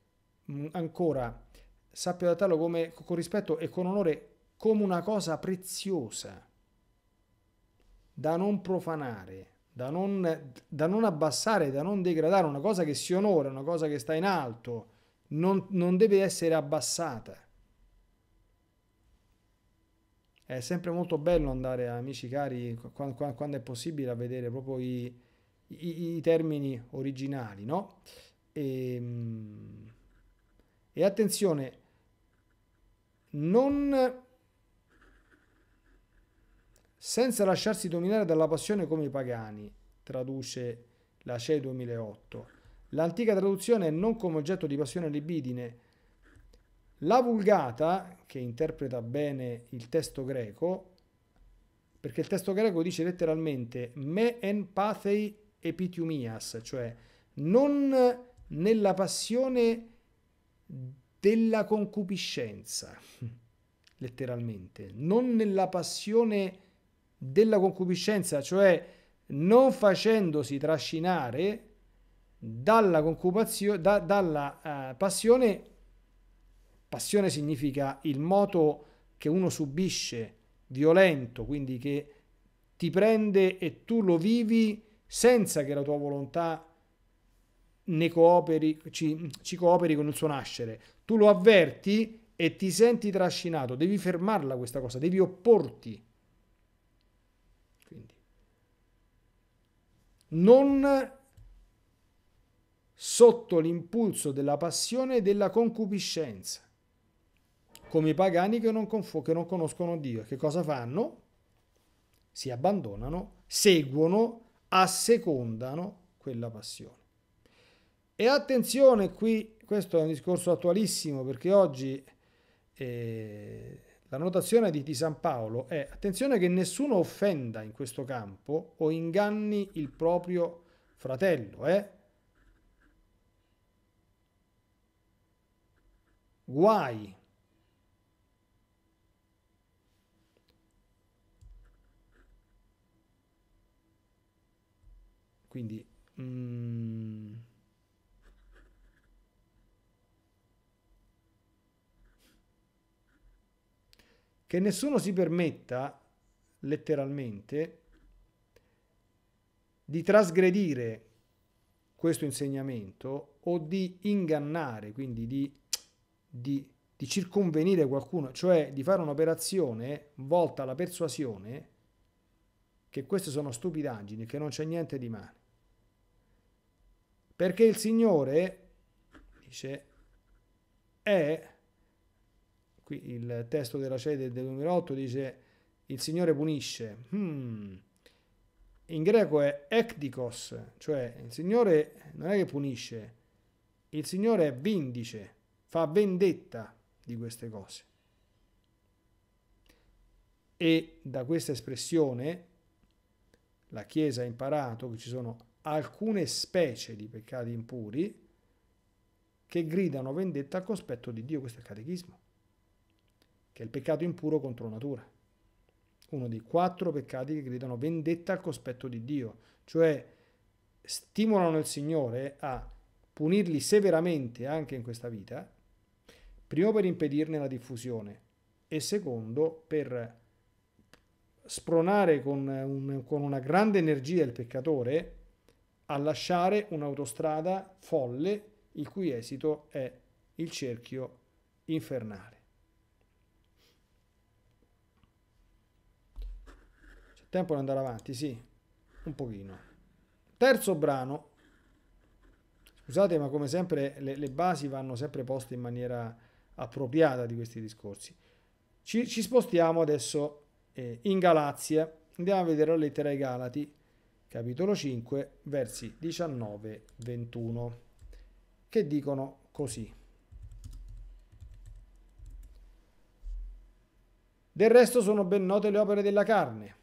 Mm, ancora, sappia trattarlo come, con rispetto e con onore come una cosa preziosa da non profanare, da non, da non, abbassare, da non degradare, una cosa che si onora, una cosa che sta in alto, non, non deve essere abbassata. È sempre molto bello andare, amici cari, quando, quando è possibile, a vedere proprio i, i, i termini originali, no? E, ehm, e attenzione, non senza lasciarsi dominare dalla passione come i pagani, traduce la CE 2008. L'antica traduzione è non come oggetto di passione libidine. La Vulgata, che interpreta bene il testo greco, perché il testo greco dice letteralmente me en pathei epitiumias, cioè non nella passione della concupiscenza, letteralmente, non nella passione della concupiscenza, cioè non facendosi trascinare dalla, da, dalla uh, passione, passione significa il moto che uno subisce, violento, quindi che ti prende e tu lo vivi senza che la tua volontà ne cooperi, ci, ci cooperi con il suo nascere. Tu lo avverti e ti senti trascinato, devi fermarla questa cosa, devi opporti non sotto l'impulso della passione e della concupiscenza, come i pagani che non, che non conoscono Dio. Che cosa fanno? Si abbandonano, seguono, assecondano quella passione. E attenzione qui, questo è un discorso attualissimo perché oggi eh, la notazione di, di San Paolo è attenzione che nessuno offenda in questo campo o inganni il proprio fratello. Eh? Guai. Quindi... Mm, che nessuno si permetta, letteralmente, di trasgredire questo insegnamento o di ingannare, quindi di, di, di circonvenire qualcuno, cioè di fare un'operazione volta alla persuasione che queste sono stupidaggini, che non c'è niente di male. Perché il Signore, dice, è Qui il testo della CEDE del 2008 dice il Signore punisce. Hmm. In greco è ekdikos, cioè il Signore non è che punisce, il Signore è vindice, fa vendetta di queste cose. E da questa espressione la Chiesa ha imparato che ci sono alcune specie di peccati impuri che gridano vendetta al cospetto di Dio. Questo è il catechismo che è il peccato impuro contro natura. Uno dei quattro peccati che gridano vendetta al cospetto di Dio, cioè stimolano il Signore a punirli severamente anche in questa vita, primo per impedirne la diffusione e secondo per spronare con, un, con una grande energia il peccatore a lasciare un'autostrada folle il cui esito è il cerchio infernale. Tempo di andare avanti, sì, un pochino. Terzo brano. Scusate, ma come sempre le, le basi vanno sempre poste in maniera appropriata di questi discorsi. Ci, ci spostiamo adesso eh, in Galazia, andiamo a vedere la lettera ai Galati, capitolo 5, versi 19-21, che dicono così. Del resto sono ben note le opere della carne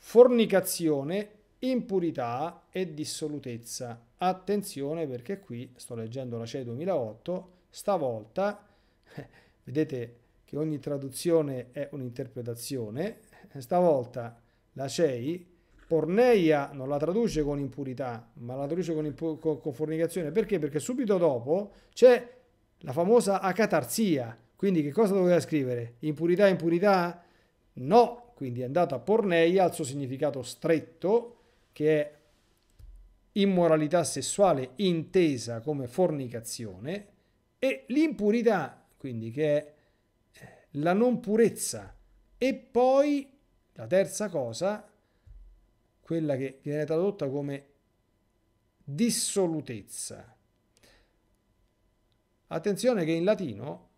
fornicazione, impurità e dissolutezza. Attenzione perché qui sto leggendo la CE 2008, stavolta vedete che ogni traduzione è un'interpretazione, stavolta la CEI Porneia non la traduce con impurità, ma la traduce con, con, con fornicazione. Perché? Perché subito dopo c'è la famosa acatarsia. Quindi che cosa doveva scrivere? Impurità, impurità? No, quindi è andata a porneia al suo significato stretto, che è immoralità sessuale intesa come fornicazione, e l'impurità, quindi che è eh, la non purezza. E poi la terza cosa, quella che viene tradotta come dissolutezza. Attenzione che in latino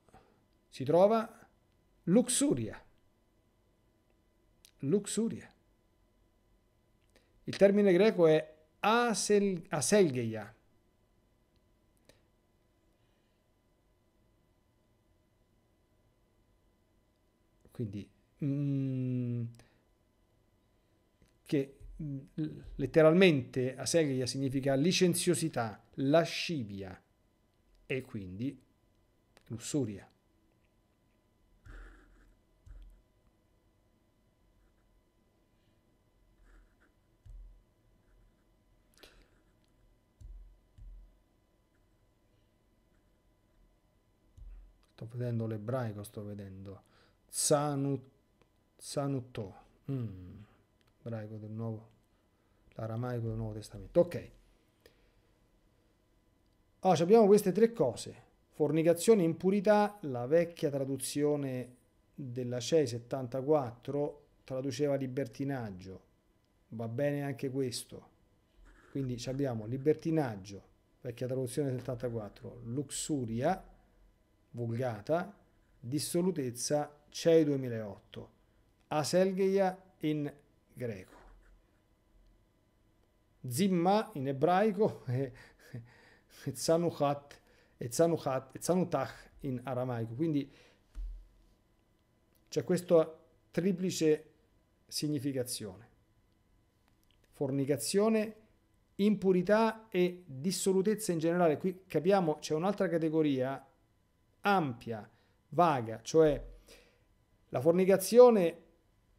si trova luxuria luxuria. Il termine greco è asel, aselgeia. Quindi mm, che mm, letteralmente aselgeia significa licenziosità, lascivia e quindi lussuria. Sto vedendo l'ebraico, sto vedendo. Zanut, zanutto. Mm. Ebraico del nuovo. L'aramaico del Nuovo Testamento. Ok. Allora, abbiamo queste tre cose. Fornicazione, impurità, la vecchia traduzione della CEI 74 traduceva libertinaggio. Va bene anche questo. Quindi abbiamo libertinaggio, vecchia traduzione 74, luxuria, Vulgata, dissolutezza CEI 2008, Aselgeia in greco, Zimma in ebraico e Zanuchat e Zanutach in aramaico. Quindi c'è questa triplice significazione. Fornicazione, impurità e dissolutezza in generale. Qui capiamo c'è un'altra categoria ampia, vaga, cioè la fornicazione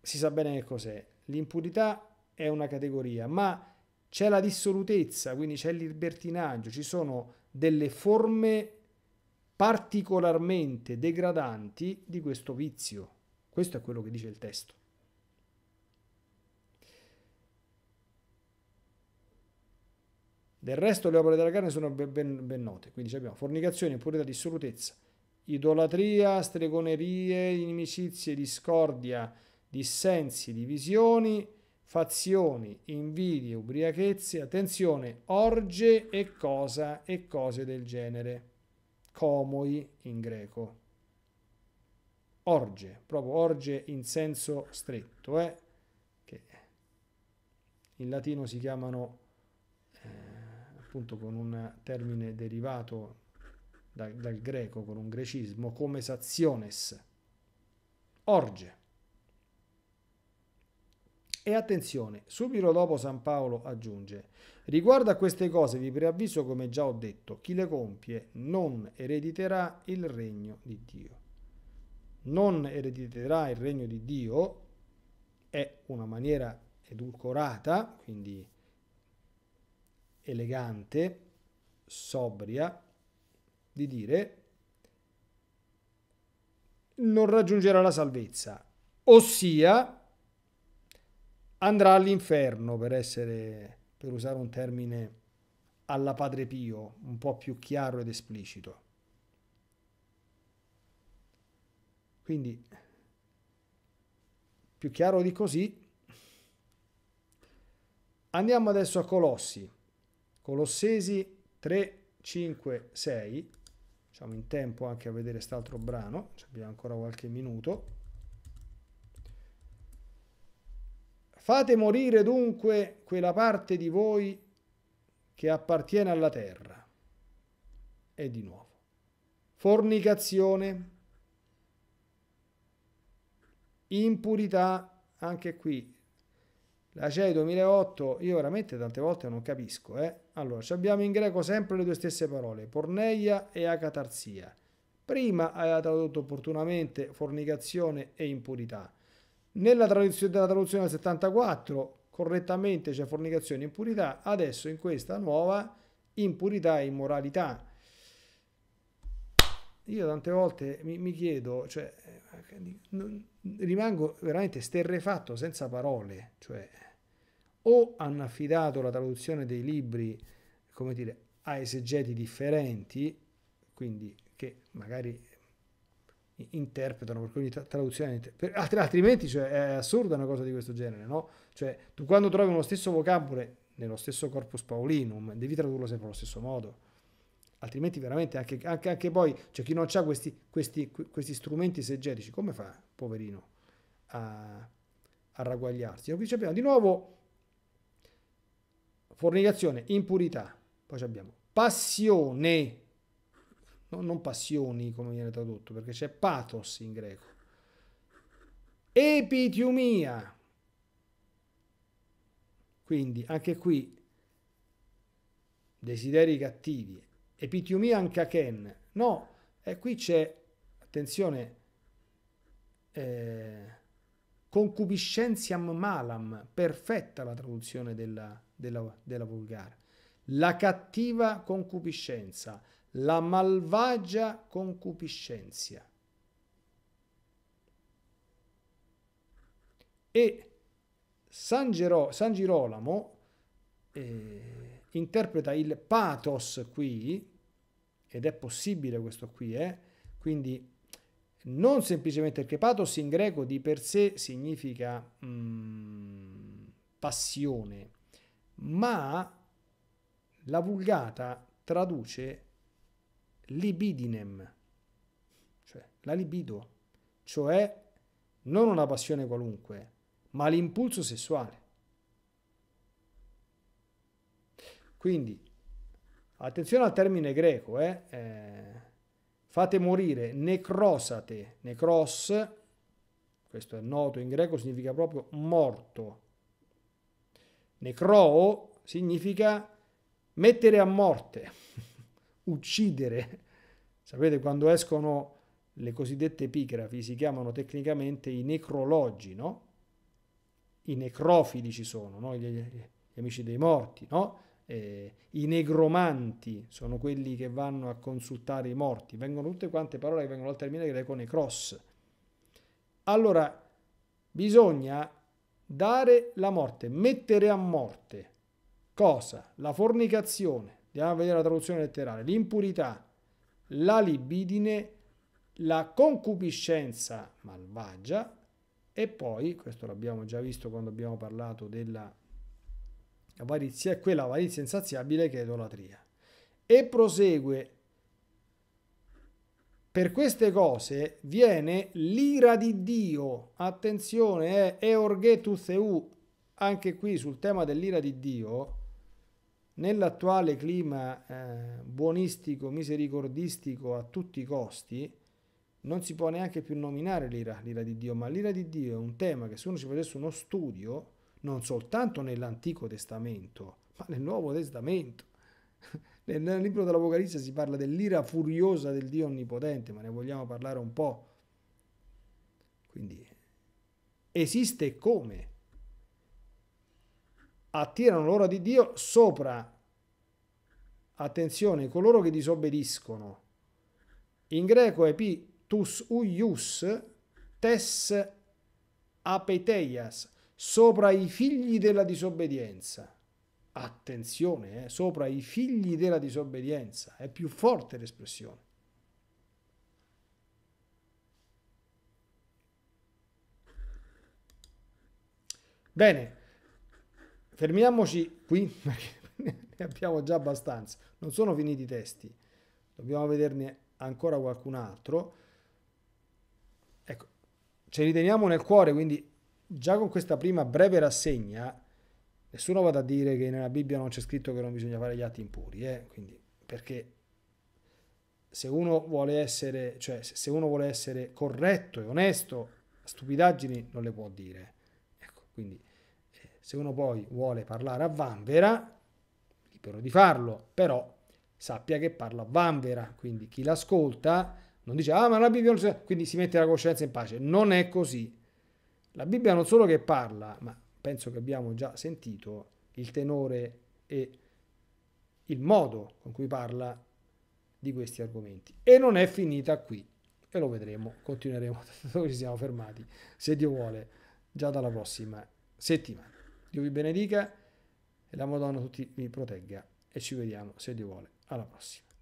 si sa bene che cos'è, l'impurità è una categoria, ma c'è la dissolutezza, quindi c'è il libertinaggio, ci sono delle forme particolarmente degradanti di questo vizio. Questo è quello che dice il testo. Del resto le opere della carne sono ben, ben, ben note, quindi abbiamo fornicazione, impurità, dissolutezza idolatria, stregonerie, inimicizie, discordia, dissensi, divisioni, fazioni, invidie, ubriachezze, attenzione, orge e cosa e cose del genere. Comoi in greco. Orge, proprio orge in senso stretto, eh? che in latino si chiamano eh, appunto con un termine derivato dal, dal greco con un grecismo, come saziones, orge. E attenzione, subito dopo San Paolo aggiunge, riguardo a queste cose vi preavviso come già ho detto, chi le compie non erediterà il regno di Dio. Non erediterà il regno di Dio è una maniera edulcorata, quindi elegante, sobria, di dire non raggiungerà la salvezza, ossia andrà all'inferno per essere per usare un termine alla Padre Pio, un po' più chiaro ed esplicito. Quindi più chiaro di così andiamo adesso a Colossi. Colossesi 3 5 6 diciamo, in tempo anche a vedere quest'altro brano, abbiamo ancora qualche minuto. Fate morire dunque quella parte di voi che appartiene alla terra. E di nuovo. Fornicazione, impurità, anche qui la CEI 2008, io veramente tante volte non capisco. Eh? Allora, abbiamo in greco sempre le due stesse parole, porneia e acatarsia. Prima aveva tradotto opportunamente fornicazione e impurità. Nella traduzione, della traduzione del 74, correttamente c'è fornicazione e impurità, adesso in questa nuova impurità e immoralità io tante volte mi, mi chiedo, cioè, eh, non, rimango veramente sterrefatto senza parole, cioè, o hanno affidato la traduzione dei libri, come dire, a esegeti differenti, quindi che magari interpretano, per cui ah, traduzione, per, altrimenti cioè, è assurda una cosa di questo genere, no? Cioè, tu quando trovi uno stesso vocabolo nello stesso corpus paulinum, devi tradurlo sempre allo stesso modo altrimenti veramente anche, anche, anche poi, cioè chi non ha questi, questi, questi strumenti segerici, come fa, poverino, a, a ragguagliarsi? Qui abbiamo di nuovo fornicazione, impurità, poi abbiamo passione, no, non passioni come viene tradotto, perché c'è pathos in greco, epitiumia, quindi anche qui desideri cattivi epitiumian kaken. No, e qui c'è, attenzione, eh, concubiscenziam malam, perfetta la traduzione della, della, della Vulgara. La cattiva concupiscenza, la malvagia concupiscenza. E San, Gero, San Girolamo eh, interpreta il pathos qui, ed è possibile questo qui, eh? quindi non semplicemente perché pathos in greco di per sé significa mm, passione, ma la vulgata traduce libidinem, cioè la libido, cioè non una passione qualunque, ma l'impulso sessuale. Quindi, attenzione al termine greco, eh? Eh, fate morire necrosate, necros, questo è noto in greco, significa proprio morto. Necroo significa mettere a morte, uccidere. Sapete quando escono le cosiddette epigrafi si chiamano tecnicamente i necrologi, no? I necrofili ci sono, no? gli, gli, gli, amici dei morti, no? eh, i negromanti sono quelli che vanno a consultare i morti, vengono tutte quante parole che vengono al termine greco necros. Allora, bisogna dare la morte, mettere a morte cosa? La fornicazione, andiamo a vedere la traduzione letterale, l'impurità, la libidine, la concupiscenza malvagia e poi, questo l'abbiamo già visto quando abbiamo parlato della Avarizia è quella avarizia insaziabile che è idolatria. E prosegue, per queste cose viene l'ira di Dio. Attenzione, è eh, Eorgetu Theu, anche qui sul tema dell'ira di Dio, nell'attuale clima eh, buonistico, misericordistico a tutti i costi, non si può neanche più nominare l'ira di Dio, ma l'ira di Dio è un tema che se uno ci facesse uno studio, non soltanto nell'Antico Testamento, ma nel Nuovo Testamento. Nel libro dell'Apocalisse si parla dell'ira furiosa del Dio Onnipotente, ma ne vogliamo parlare un po'. Quindi esiste come? Attirano l'ora di Dio sopra, attenzione, coloro che disobbediscono. In greco è pi tus uius tes apeteias, sopra i figli della disobbedienza. Attenzione, eh, sopra i figli della disobbedienza, è più forte l'espressione. Bene, fermiamoci qui, ne abbiamo già abbastanza. Non sono finiti i testi, dobbiamo vederne ancora qualcun altro. Ecco, ce li teniamo nel cuore, quindi già con questa prima breve rassegna, nessuno vada a dire che nella Bibbia non c'è scritto che non bisogna fare gli atti impuri, eh? Quindi, perché se uno vuole essere, cioè, se uno vuole essere corretto e onesto, stupidaggini non le può dire. Ecco, quindi eh, se uno poi vuole parlare a vanvera, libero di farlo, però sappia che parla a vanvera, quindi chi l'ascolta non dice "Ah, ma la Bibbia non c'è", quindi si mette la coscienza in pace. Non è così. La Bibbia non solo che parla, ma penso che abbiamo già sentito il tenore e il modo con cui parla di questi argomenti. E non è finita qui, e lo vedremo, continueremo da dove ci siamo fermati, se Dio vuole, già dalla prossima settimana. Dio vi benedica e la Madonna tutti vi protegga e ci vediamo, se Dio vuole, alla prossima.